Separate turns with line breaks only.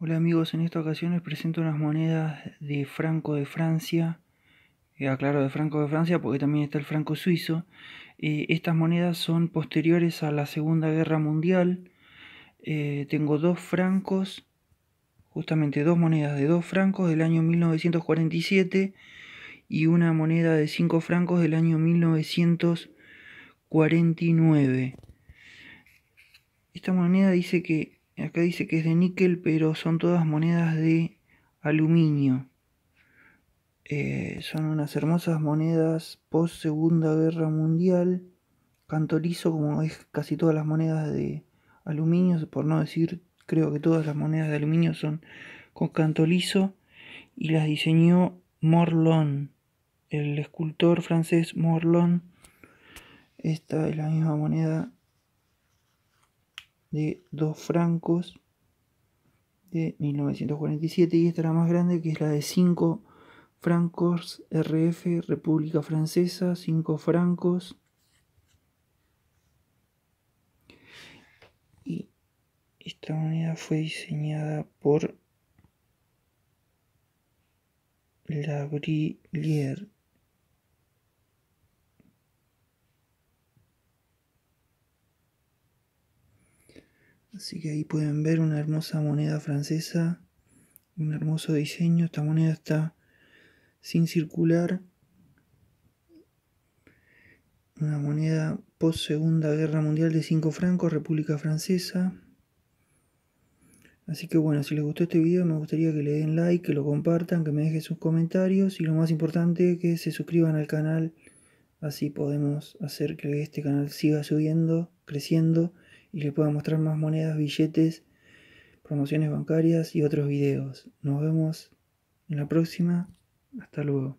Hola amigos, en esta ocasión les presento unas monedas de franco de Francia. ya eh, aclaro de franco de Francia porque también está el franco suizo. Eh, estas monedas son posteriores a la Segunda Guerra Mundial. Eh, tengo dos francos, justamente dos monedas de dos francos del año 1947 y una moneda de cinco francos del año 1949. Esta moneda dice que Acá dice que es de níquel, pero son todas monedas de aluminio. Eh, son unas hermosas monedas post Segunda Guerra Mundial. Cantolizo, como es casi todas las monedas de aluminio, por no decir, creo que todas las monedas de aluminio son con cantolizo. Y las diseñó Morlon, el escultor francés Morlon. Esta es la misma moneda de 2 francos de 1947 y esta la más grande que es la de 5 francos RF República Francesa 5 francos y esta moneda fue diseñada por la Así que ahí pueden ver una hermosa moneda francesa, un hermoso diseño. Esta moneda está sin circular. Una moneda post Segunda Guerra Mundial de 5 francos, República Francesa. Así que bueno, si les gustó este video me gustaría que le den like, que lo compartan, que me dejen sus comentarios y lo más importante que se suscriban al canal. Así podemos hacer que este canal siga subiendo, creciendo y le puedo mostrar más monedas, billetes, promociones bancarias y otros videos. Nos vemos en la próxima. Hasta luego.